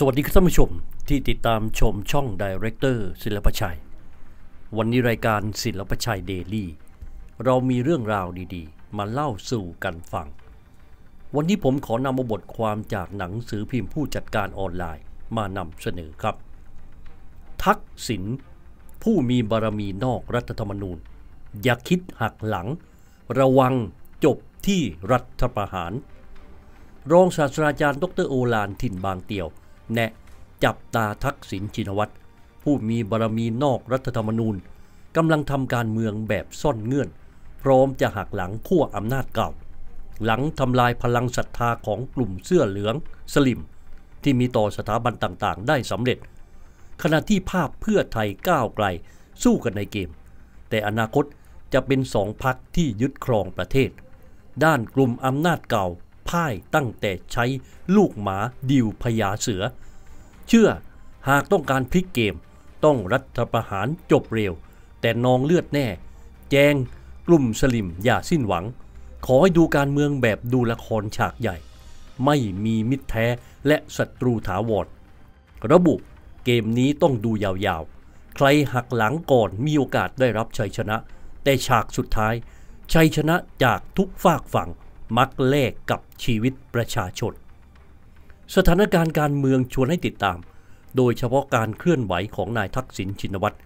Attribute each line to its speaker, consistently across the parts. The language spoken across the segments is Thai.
Speaker 1: สวัสดีท่านผู้ชมที่ติดตามชมช่องดีเรคเตอร์ศิลปชัย วันนี้รายการศิลปชัยเดลี่ เรามีเรื่องราวดีๆมาเล่าสู่กันฟัง วันนี้ผมขอนำบทความจากหนังสือพิมพ์ผู้จัดการออนไลน์ มานำเสนอครับ ทักษิณผู้มีบารมีนอกรัฐธรรมนูญ อย่าคิดหักหลัง ระวังจบที่รัฐประหาร รองศาสตราจารย์ดรโอลานทินบางเตียวแนะจับตาทักษิณชินวัตรผู้มีบารรมีนอกรัฐธรรมนูญกำลังทำการเมืองแบบซ่อนเงื่อน พร้อมจะหักหลังขั้วอำนาจเก่า หลังทำลายพลังศรัทธาของกลุ่มเสื้อเหลืองสลิม ที่มีต่อสถาบันต่างๆได้สำเร็จ ขณะที่ภาพเพื่อไทยก้าวไกลสู้กันในเกม แต่อนาคตจะเป็นสองพักที่ยึดครองประเทศ ด้านกลุ่มอำนาจเก่าพ่ายตั้งแต่ใช้ลูกหมาดิวพญาเสือ เชื่อหากต้องการพลิกเกมต้องรัฐประหารจบเร็ว แต่นองเลือดแน่ แจงกลุ่มสลิมอย่าสิ้นหวัง ขอให้ดูการเมืองแบบดูละครฉากใหญ่ ไม่มีมิตรแท้และศัตรูถาวรระบุเกมนี้ต้องดูยาวๆ ใครหักหลังก่อนมีโอกาสได้รับชัยชนะ แต่ฉากสุดท้าย ชัยชนะจากทุกฝากฝั่งมักเลขกับชีวิตประชาชน สถานการณ์การเมืองชวนให้ติดตาม โดยเฉพาะการเคลื่อนไหวของนายทักษิณชินวัตร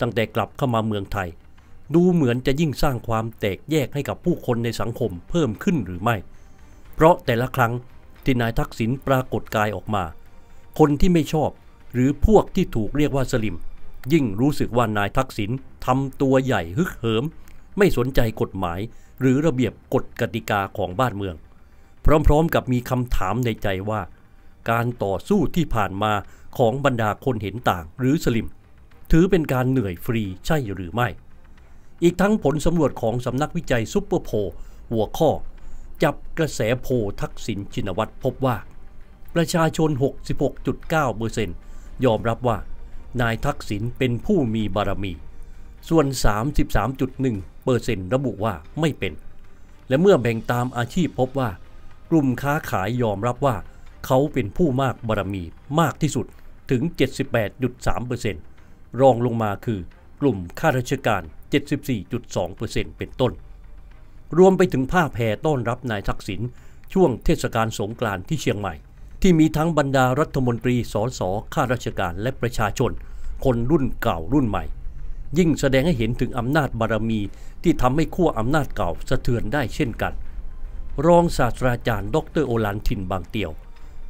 Speaker 1: ตั้งแต่กลับเข้ามาเมืองไทย ดูเหมือนจะยิ่งสร้างความแตกแยกให้กับผู้คนในสังคมเพิ่มขึ้นหรือไม่ เพราะแต่ละครั้งที่นายทักษิณปรากฏกายออกมา คนที่ไม่ชอบหรือพวกที่ถูกเรียกว่าสลิมยิ่งรู้สึกว่านายทักษิณทำตัวใหญ่ฮึกเหิมไม่สนใจกฎหมายหรือระเบียบกฎกติกาของบ้านเมือง พร้อมๆ กับมีคำถามในใจว่า การต่อสู้ที่ผ่านมาของบรรดาคนเห็นต่างหรือสลิม ถือเป็นการเหนื่อยฟรีใช่หรือไม่ อีกทั้งผลสำรวจของสำนักวิจัยซุปเปอร์โพหัวข้อ จับกระแสโพทักษิณชินวัตรพบว่า ประชาชน 66.9%ยอมรับว่า นายทักษิณเป็นผู้มีบารมี ส่วน 33.1%เปอร์เซ็นต์ระบุว่าไม่เป็น และเมื่อแบ่งตามอาชีพพบว่ากลุ่มค้าขายยอมรับว่าเขาเป็นผู้มากบารมีมากที่สุดถึง 78.3%รองลงมาคือกลุ่มข้าราชการ 74.2%เป็นต้น รวมไปถึงภาพแห่ต้อนรับนายทักษิณช่วงเทศกาลสงกรานต์ที่เชียงใหม่ ที่มีทั้งบรรดารัฐมนตรี สสข้าราชการและประชาชน คนรุ่นเก่ารุ่นใหม่ยิ่งแสดงให้เห็นถึงอำนาจบารมีที่ทำให้ขั้วอำนาจเก่าสะเทือนได้เช่นกัน รองศาสตราจารย์ดรโอลันทินบางเตียว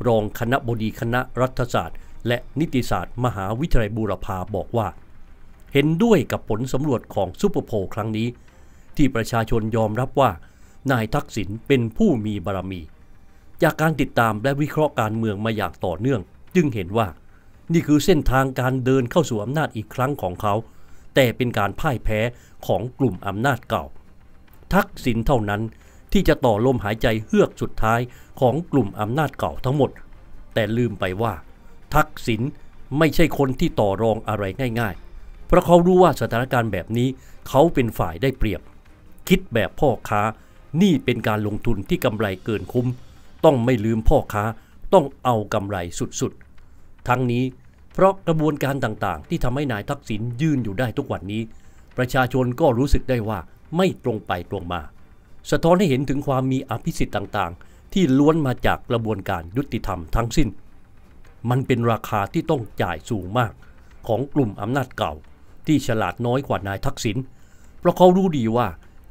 Speaker 1: รองคณะบดีคณะรัฐศาสตร์ และนิติศาสตร์มหาวิทยาลัยบูรพาบอกว่า เห็นด้วยกับผลสำรวจของซูเปอร์โพลครั้งนี้ ที่ประชาชนยอมรับว่า นายทักษิณเป็นผู้มีบารมี จากการติดตามและวิเคราะห์การเมืองมาอย่างต่อเนื่อง จึงเห็นว่า นี่คือเส้นทางการเดินเข้าสู่อำนาจอีกครั้งของเขาแต่เป็นการพ่ายแพ้ของกลุ่มอำนาจเก่าทักษิณเท่านั้นที่จะต่อลมหายใจเฮือกสุดท้ายของกลุ่มอำนาจเก่าทั้งหมด แต่ลืมไปว่า ทักษิณไม่ใช่คน ที่ต่อรองอะไรง่ายๆ เพราะเขารู้ว่าสถานการณ์แบบนี้เขาเป็นฝ่ายได้เปรียบ คิดแบบพ่อค้านี่เป็นการลงทุนที่กำไรเกินคุ้ม ต้องไม่ลืมพ่อค้าต้องเอากำไรสุดๆทั้งนี้เพราะกระบวนการต่างๆ ที่ทำให้นายทักษิณยืนอยู่ได้ทุกวันนี้ ประชาชนก็รู้สึกได้ว่าไม่ตรงไปตรงมา สะท้อนให้เห็นถึงความมีอภิสิทธิ์ต่างๆ ที่ล้วนมาจากกระบวนการยุติธรรมทั้งสิ้น มันเป็นราคาที่ต้องจ่ายสูงมาก ของกลุ่มอำนาจเก่าที่ฉลาดน้อยกว่านายทักษิณเพราะเขารู้ดีว่า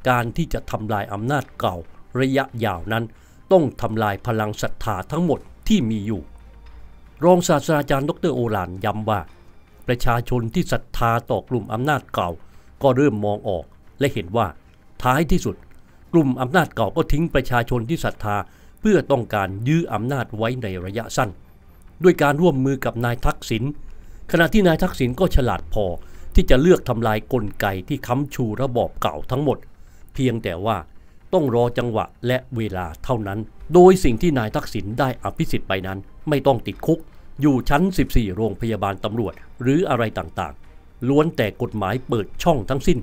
Speaker 1: การที่จะทำลายอำนาจเก่าระยะยาว นั้นต้องทำลายพลังศรัทธาทั้งหมดที่มีอยู่รองศาสตราจารย์ดรโอลานย้ำว่า ประชาชนที่ศรัทธาต่อกลุ่มอำนาจเก่าก็เริ่มมองออกและเห็นว่า ท้ายที่สุด กลุ่มอำนาจเก่าก็ทิ้งประชาชนที่ศรัทธาเพื่อต้องการยื้ออำนาจไว้ในระยะสั้น ด้วยการร่วมมือกับนายทักษิณขณะที่นายทักษิณก็ฉลาดพอที่จะเลือกทำลายกลไกที่ค้ำชูระบอบเก่าทั้งหมด เพียงแต่ว่าต้องรอจังหวะและเวลาเท่านั้น โดยสิ่งที่นายทักษิณได้อภิสิทธิ์ไปนั้นไม่ต้องติดคุก อยู่ชั้น 14 โรงพยาบาลตำรวจ หรืออะไรต่างๆ ล้วนแต่กฎหมายเปิดช่องทั้งสิ้น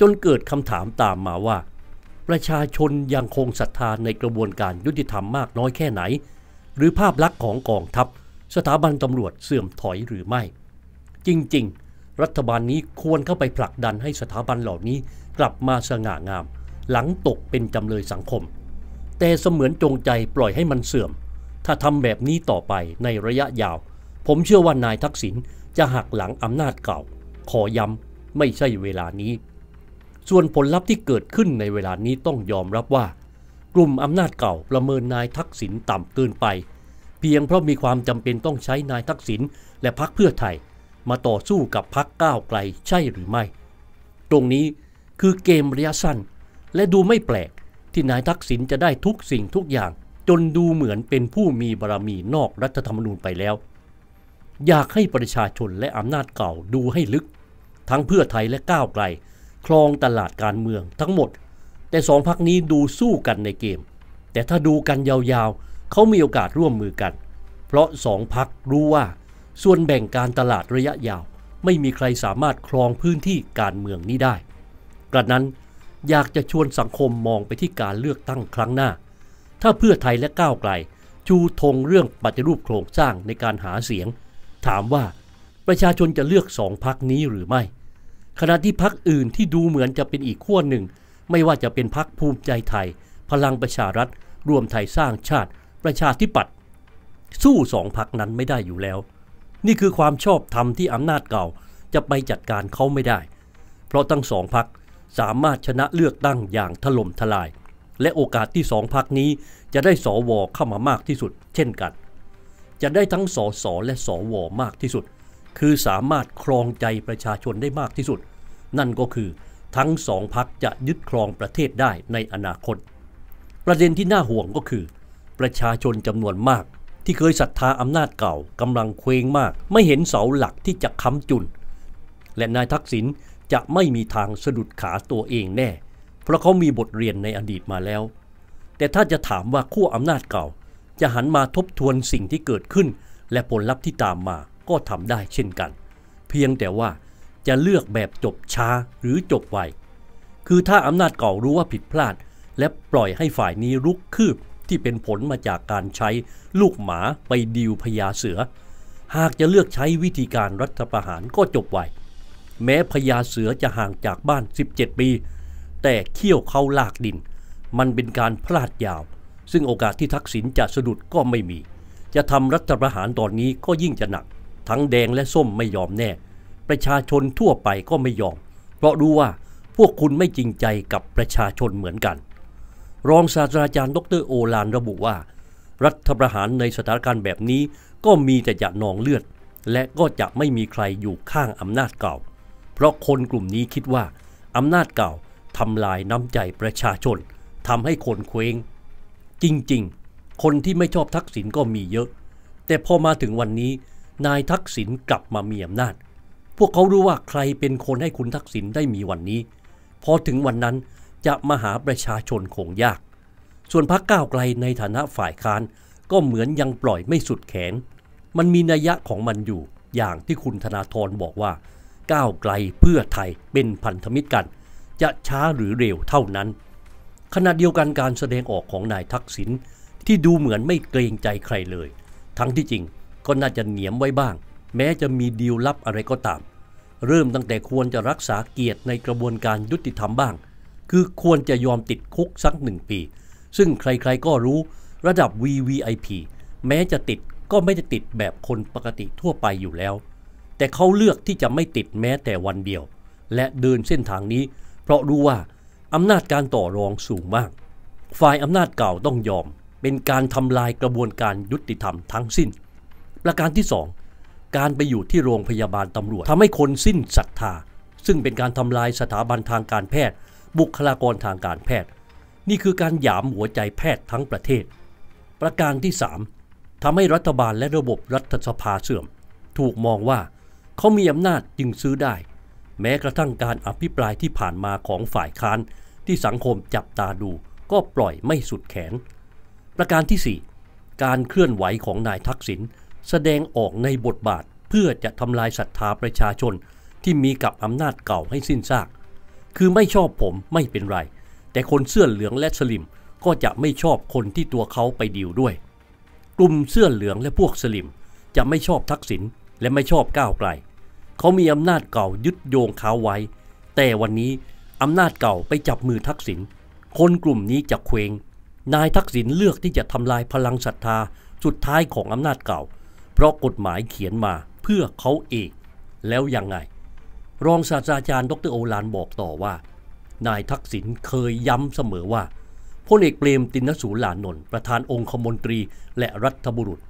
Speaker 1: จนเกิดคำถามตามมาว่า ประชาชนยังคงศรัทธาในกระบวนการยุติธรรมมากน้อยแค่ไหน หรือภาพลักษณ์ของกองทัพ สถาบันตำรวจเสื่อมถอยหรือไม่ จริงๆ รัฐบาลนี้ควรเข้าไปผลักดันให้สถาบันเหล่านี้กลับมาสง่างาม หลังตกเป็นจำเลยสังคม แต่เสมือนจงใจปล่อยให้มันเสื่อมถ้าทำแบบนี้ต่อไปในระยะยาว ผมเชื่อว่านายทักษิณจะหักหลังอำนาจเก่า ขอย้ำไม่ใช่เวลานี้ ส่วนผลลัพธ์ที่เกิดขึ้นในเวลานี้ต้องยอมรับว่ากลุ่มอำนาจเก่าประเมินนายทักษิณต่ำเกินไป เพียงเพราะมีความจำเป็นต้องใช้นายทักษิณและพรรคเพื่อไทย มาต่อสู้กับพรรคก้าวไกลใช่หรือไม่ ตรงนี้คือเกมระยะสั้น และดูไม่แปลกที่นายทักษิณจะได้ทุกสิ่งทุกอย่างจนดูเหมือนเป็นผู้มีบารมีนอกรัฐธรรมนูญไปแล้ว อยากให้ประชาชนและอำนาจเก่าดูให้ลึก ทั้งเพื่อไทยและก้าวไกลคลองตลาดการเมืองทั้งหมด แต่สองพักนี้ดูสู้กันในเกม แต่ถ้าดูกันยาวๆเขามีโอกาสร่วมมือกัน เพราะสองพักรู้ว่าส่วนแบ่งการตลาดระยะยาว ไม่มีใครสามารถคลองพื้นที่การเมืองนี้ได้กระนั้นอยากจะชวนสังคมมองไปที่การเลือกตั้งครั้งหน้าถ้าเพื่อไทยและก้าวไกล ชูธงเรื่องปฏิรูปโครงสร้างในการหาเสียง ถามว่าประชาชนจะเลือกสองพักนี้หรือไม่ ขณะที่พักอื่นที่ดูเหมือนจะเป็นอีกขั้วหนึ่ง ไม่ว่าจะเป็นพักภูมิใจไทย พลังประชารัฐ รวมไทยสร้างชาติ ประชาธิปัตย์สู้สองพักนั้นไม่ได้อยู่แล้ว นี่คือความชอบธรรมที่อำนาจเก่าจะไปจัดการเขาไม่ได้ เพราะทั้งสองพักสามารถชนะเลือกตั้งอย่างถล่มทลายและโอกาสที่สองพักนี้จะได้สอวอเข้ามามากที่สุด เช่นกัน จะได้ทั้งสอสอและสอวอมากที่สุด คือสามารถครองใจประชาชนได้มากที่สุด นั่นก็คือทั้งสองพักจะยึดครองประเทศได้ในอนาคต ประเด็นที่น่าห่วงก็คือ ประชาชนจำนวนมาก ที่เคยศรัทธาอำนาจเก่ากำลังเคว้งมาก ไม่เห็นเสาหลักที่จะค้ำจุน และนายทักษิณจะไม่มีทางสะดุดขาตัวเองแน่เพราะเขามีบทเรียนในอดีตมาแล้ว แต่ถ้าจะถามว่าขั้วอำนาจเก่า จะหันมาทบทวนสิ่งที่เกิดขึ้น และผลลัพธ์ที่ตามมาก็ทำได้เช่นกัน เพียงแต่ว่าจะเลือกแบบจบช้าหรือจบไว คือถ้าอำนาจเก่ารู้ว่าผิดพลาด และปล่อยให้ฝ่ายนี้ลุกคืบ ที่เป็นผลมาจากการใช้ลูกหมาไปดิวพญาเสือ หากจะเลือกใช้วิธีการรัฐประหารก็จบไว แม้พญาเสือจะห่างจากบ้าน 17ปีแต่เขี้ยวเข้าลากดิน มันเป็นการพลาดยาว ซึ่งโอกาสที่ทักษิณจะสะดุดก็ไม่มี จะทำรัฐประหารตอนนี้ก็ยิ่งจะหนัก ทั้งแดงและส้มไม่ยอมแน่ ประชาชนทั่วไปก็ไม่ยอม เพราะรู้ว่าพวกคุณไม่จริงใจกับประชาชนเหมือนกัน รองศาสตราจารย์ดรโอลานระบุว่า รัฐประหารในสถานการณ์แบบนี้ ก็มีแต่จะนองเลือด และก็จะไม่มีใครอยู่ข้างอำนาจเก่า เพราะคนกลุ่มนี้คิดว่าอำนาจเก่าทำลายน้ำใจประชาชนทำให้คนเคว้งจริงๆ คนที่ไม่ชอบทักษิณก็มีเยอะ แต่พอมาถึงวันนี้ นายทักษิณกลับมามีอำนาจ พวกเขารู้ว่าใครเป็นคนให้คุณทักษิณได้มีวันนี้ พอถึงวันนั้นจะมาหาประชาชนคงยาก ส่วนพรรคก้าวไกลในฐานะฝ่ายค้านก็เหมือนยังปล่อยไม่สุดแขน มันมีนัยยะของมันอยู่อย่างที่คุณธนาธรบอกว่าก้าวไกลเพื่อไทยเป็นพันธมิตรกันจะช้าหรือเร็วเท่านั้น ขณะเดียวกันการแสดงออกของนายทักษิณที่ดูเหมือนไม่เกรงใจใครเลย ทั้งที่จริงก็น่าจะเหนียมไว้บ้าง แม้จะมีดีลลับอะไรก็ตาม เริ่มตั้งแต่ควรจะรักษาเกียรติในกระบวนการยุติธรรมบ้าง คือควรจะยอมติดคุกสักหนึ่งปี ซึ่งใครๆก็รู้ ระดับ VVIP แม้จะติดก็ไม่จะติดแบบคนปกติทั่วไปอยู่แล้ว แต่เขาเลือกที่จะไม่ติดแม้แต่วันเดียว และเดินเส้นทางนี้เพราะรู้ว่าอำนาจการต่อรองสูงมาก ฝ่ายอำนาจเก่าต้องยอมเป็นการทำลายกระบวนการยุติธรรมทั้งสิ้น ประการที่สองการไปอยู่ที่โรงพยาบาลตำรวจทำให้คนสิ้นศรัทธา ซึ่งเป็นการทำลายสถาบันทางการแพทย์ บุคลากรทางการแพทย์ นี่คือการหยามหัวใจแพทย์ทั้งประเทศ ประการที่สามทำให้รัฐบาลและระบบรัฐสภาเสื่อม ถูกมองว่าเขามีอำนาจจึงซื้อได้แม้กระทั่งการอภิปรายที่ผ่านมาของฝ่ายค้านที่สังคมจับตาดูก็ปล่อยไม่สุดแขนประการที่4การเคลื่อนไหวของนายทักษิณแสดงออกในบทบาทเพื่อจะทำลายศรัทธาประชาชนที่มีกับอำนาจเก่าให้สิ้นซาก คือไม่ชอบผมไม่เป็นไร แต่คนเสื้อเหลืองและสลิมก็จะไม่ชอบคนที่ตัวเขาไปดีลด้วย กลุ่มเสื้อเหลืองและพวกสลิมจะไม่ชอบทักษิณและไม่ชอบก้าวไกลเขามีอำนาจเก่ายึดโยงเขาไว้ แต่วันนี้อำนาจเก่าไปจับมือทักษิณ คนกลุ่มนี้จะเคว้งนายทักษิณเลือกที่จะทำลายพลังศรัทธา สุดท้ายของอำนาจเก่า เพราะกฎหมายเขียนมาเพื่อเขาเอง แล้วยังไง รองศาสตราจารย์ดรโอลานบอกต่อว่า นายทักษิณเคยย้ำเสมอว่าพลเอกเปรมตินสูลานนท์ประธานองคมนตรีและรัฐบุรุษ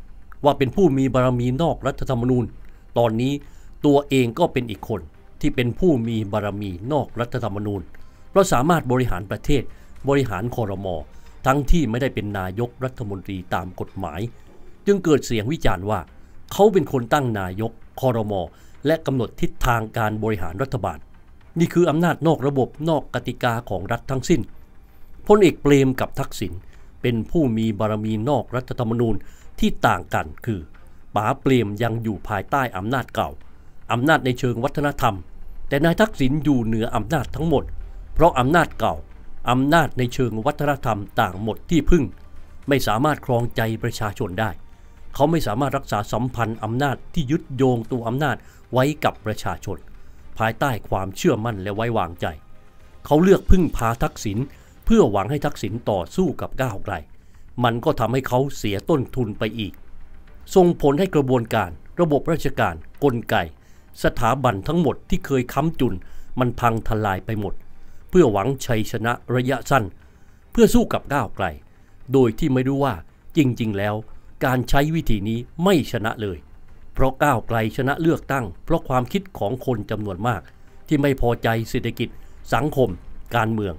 Speaker 1: ว่าเป็นผู้มีบารมีนอกรัฐธรรมนูญ ตอนนี้ตัวเองก็เป็นอีกคนที่เป็นผู้มีบารมีนอกรัฐธรรมนูญเพราะสามารถบริหารประเทศ บริหารคอรมอทั้งที่ไม่ได้เป็นนายกรัฐมนตรีตามกฎหมาย จึงเกิดเสียงวิจารณ์ว่าเขาเป็นคนตั้งนายกคอรมอและกำหนดทิศทางการบริหารรัฐบาล นี่คืออำนาจนอกระบบนอกกติกาของรัฐทั้งสิ้นพลเอกเปรมกับทักษิณเป็นผู้มีบารมีนอกรัฐธรรมนูญที่ต่างกันคือป๋าเปรมยังอยู่ภายใต้อำนาจเก่าอำนาจในเชิงวัฒนธรรม แต่นายทักษิณอยู่เหนืออำนาจทั้งหมด เพราะอำนาจเก่า อำนาจในเชิงวัฒนธรรมต่างหมดที่พึ่ง ไม่สามารถครองใจประชาชนได้ เขาไม่สามารถรักษาสัมพันธ์อำนาจที่ยึดโยงตัวอำนาจไว้กับประชาชน ภายใต้ความเชื่อมั่นและไว้วางใจ เขาเลือกพึ่งพาทักษิณเพื่อหวังให้ทักษิณต่อสู้กับก้าวไกลมันก็ทำให้เขาเสียต้นทุนไปอีก ส่งผลให้กระบวนการระบบราชการกลไกสถาบันทั้งหมดที่เคยค้ำจุนมันพังทลายไปหมด เพื่อหวังชัยชนะระยะสั้น เพื่อสู้กับก้าวไกลโดยที่ไม่รู้ว่าจริงๆแล้วการใช้วิธีนี้ไม่ชนะเลย เพราะก้าวไกลชนะเลือกตั้งเพราะความคิดของคนจำนวนมาก ที่ไม่พอใจเศรษฐกิจ สังคม การเมือง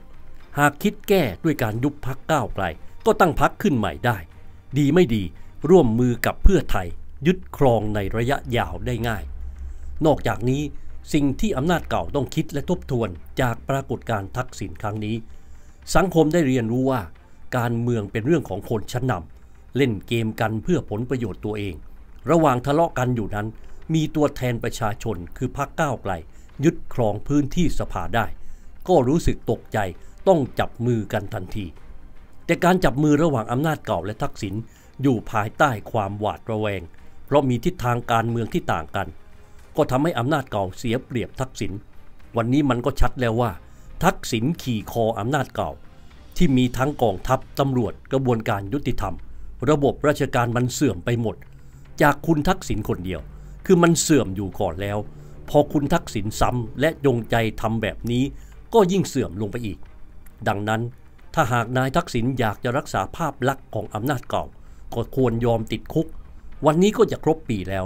Speaker 1: หากคิดแก้ด้วยการยุบพักก้าวไกล ก็ตั้งพักขึ้นใหม่ได้ ดีไม่ดีร่วมมือกับเพื่อไทย ยึดครองในระยะยาวได้ง่ายนอกจากนี้สิ่งที่อำนาจเก่าต้องคิดและทบทวนจากปรากฏการทักษิณครั้งนี้ สังคมได้เรียนรู้ว่า การเมืองเป็นเรื่องของคนชั้นนำเล่นเกมกันเพื่อผลประโยชน์ตัวเอง ระหว่างทะเลาะกันอยู่นั้น มีตัวแทนประชาชนคือพรรคก้าวไกล ยึดครองพื้นที่สภาได้ ก็รู้สึกตกใจต้องจับมือกันทันที แต่การจับมือระหว่างอำนาจเก่าและทักษิณอยู่ภายใต้ความหวาดระแวง เพราะมีทิศทางการเมืองที่ต่างกันก็ทำให้อำนาจเก่าเสียเปรียบทักษิณวันนี้มันก็ชัดแล้วว่า ทักษิณขี่คออำนาจเก่า ที่มีทั้งกองทัพตำรวจกระบวนการยุติธรรม ระบบราชการมันเสื่อมไปหมด จากคุณทักษิณคนเดียว คือมันเสื่อมอยู่ก่อนแล้ว พอคุณทักษิณซ้ำและยงใจทำแบบนี้ ก็ยิ่งเสื่อมลงไปอีก ดังนั้นถ้าหากนายทักษิณอยากจะรักษาภาพลักษณ์ของอำนาจเก่าก็ควรยอมติดคุก วันนี้ก็จะครบปีแล้ว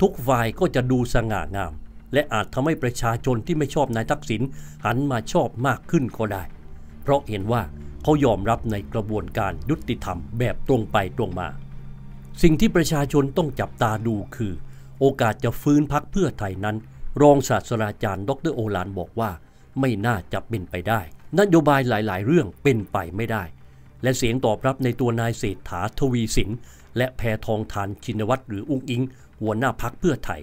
Speaker 1: ทุกฝ่ายก็จะดูสง่างาม และอาจทำให้ประชาชนที่ไม่ชอบนายทักษิณหันมาชอบมากขึ้นก็ได้ เพราะเห็นว่าเขายอมรับในกระบวนการยุติธรรมแบบตรงไปตรงมา สิ่งที่ประชาชนต้องจับตาดูคือ โอกาสจะฟื้นพักเพื่อไทยนั้น รองศาสตราจารย์ดรโอลานบอกว่าไม่น่าจะเป็นไปได้ นโยบายหลายๆ เรื่องเป็นไปไม่ได้ และเสียงตอบรับในตัวนายเศรษฐาทวีสินและแพทองทานชินวัตรหรืออุ้งอิงหัวหน้าพักเพื่อไทย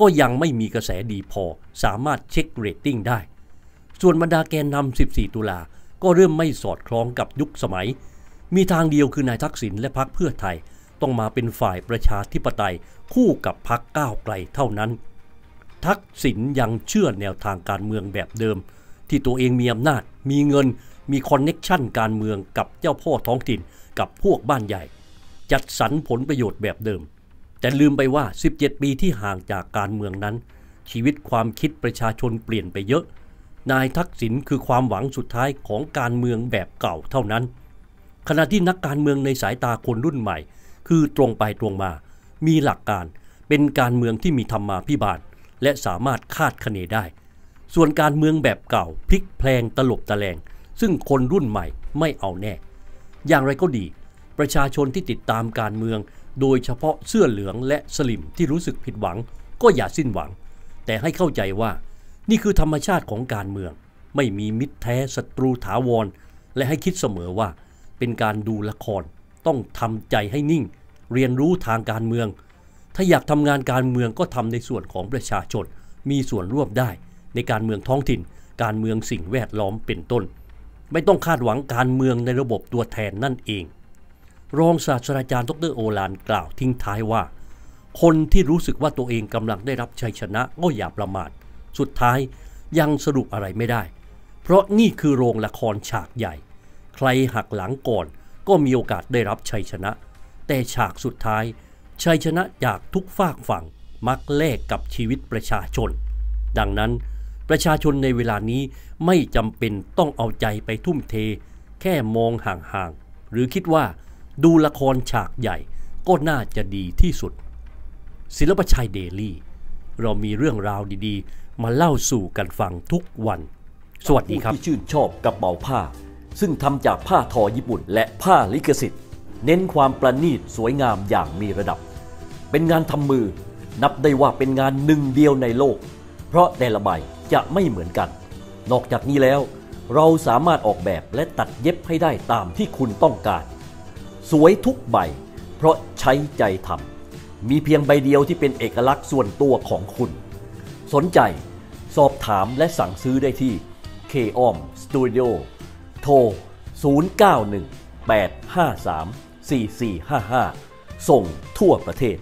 Speaker 1: ก็ยังไม่มีกระแสดีพอสามารถเช็คเรตติ้งได้ ส่วนบรรดาแกนนำ 14 ตุลา ก็เริ่มไม่สอดคล้องกับยุคสมัย มีทางเดียวคือนายทักษิณและพักเพื่อไทย ต้องมาเป็นฝ่ายประชาธิปไตยคู่กับพักก้าวไกลเท่านั้น ทักษิณยังเชื่อแนวทางการเมืองแบบเดิม ที่ตัวเองมีอำนาจมีเงินมีคอนเน็กชันการเมืองกับเจ้าพ่อท้องถิ่นกับพวกบ้านใหญ่ จัดสรรผลประโยชน์แบบเดิมแต่ลืมไปว่า 17 ปีที่ห่างจากการเมืองนั้น ชีวิตความคิดประชาชนเปลี่ยนไปเยอะ นายทักษิณคือความหวังสุดท้ายของการเมืองแบบเก่าเท่านั้น ขณะที่นักการเมืองในสายตาคนรุ่นใหม่ คือตรงไปตรงมา มีหลักการเป็นการเมืองที่มีธรรมาพิบาลและสามารถคาดคะเนได้ ส่วนการเมืองแบบเก่าพลิกแพลงตลบตะแลงซึ่งคนรุ่นใหม่ไม่เอาแน่ อย่างไรก็ดี ประชาชนที่ติดตามการเมืองโดยเฉพาะเสื้อเหลืองและสลิมที่รู้สึกผิดหวังก็อย่าสิ้นหวัง แต่ให้เข้าใจว่านี่คือธรรมชาติของการเมือง ไม่มีมิตรแท้ศัตรูถาวร และให้คิดเสมอว่าเป็นการดูละครต้องทำใจให้นิ่ง เรียนรู้ทางการเมือง ถ้าอยากทำงานการเมืองก็ทำในส่วนของประชาชน มีส่วนร่วมได้ในการเมืองท้องถิ่น การเมืองสิ่งแวดล้อมเป็นต้น ไม่ต้องคาดหวังการเมืองในระบบตัวแทนนั่นเองรองศาสตราจารย์ดรโอลานกล่าวทิ้งท้ายว่า คนที่รู้สึกว่าตัวเองกำลังได้รับชัยชนะก็อย่าประมาท สุดท้ายยังสรุปอะไรไม่ได้ เพราะนี่คือโรงละครฉากใหญ่ ใครหักหลังก่อนก็มีโอกาสได้รับชัยชนะ แต่ฉากสุดท้าย ชัยชนะจากทุกฝากฝั่งมักแลกกับชีวิตประชาชน ดังนั้นประชาชนในเวลานี้ไม่จำเป็นต้องเอาใจไปทุ่มเท แค่มองห่างๆหรือคิดว่าดูละครฉากใหญ่ก็น่าจะดีที่สุด ศิลปชัยเดลี่ เรามีเรื่องราวดีๆ มาเล่าสู่กันฟังทุกวัน สวัสดีครับที่ชื่นชอบกระเป๋าผ้า ซึ่งทำจากผ้าทอญี่ปุ่นและผ้าลิขสิทธิ์เน้นความประณีตสวยงามอย่างมีระดับ เป็นงานทำมือนับได้ว่าเป็นงานหนึ่งเดียวในโลก เพราะแต่ละใบจะไม่เหมือนกัน นอกจากนี้แล้วเราสามารถออกแบบและตัดเย็บให้ได้ตามที่คุณต้องการสวยทุกใบ เพราะใช้ใจทำมีเพียงใบเดียวที่เป็นเอกลักษณ์ส่วนตัวของคุณ สนใจสอบถามและสั่งซื้อได้ที่เคออมสตูดิโอโทร 0918534455 ส่งทั่วประเทศ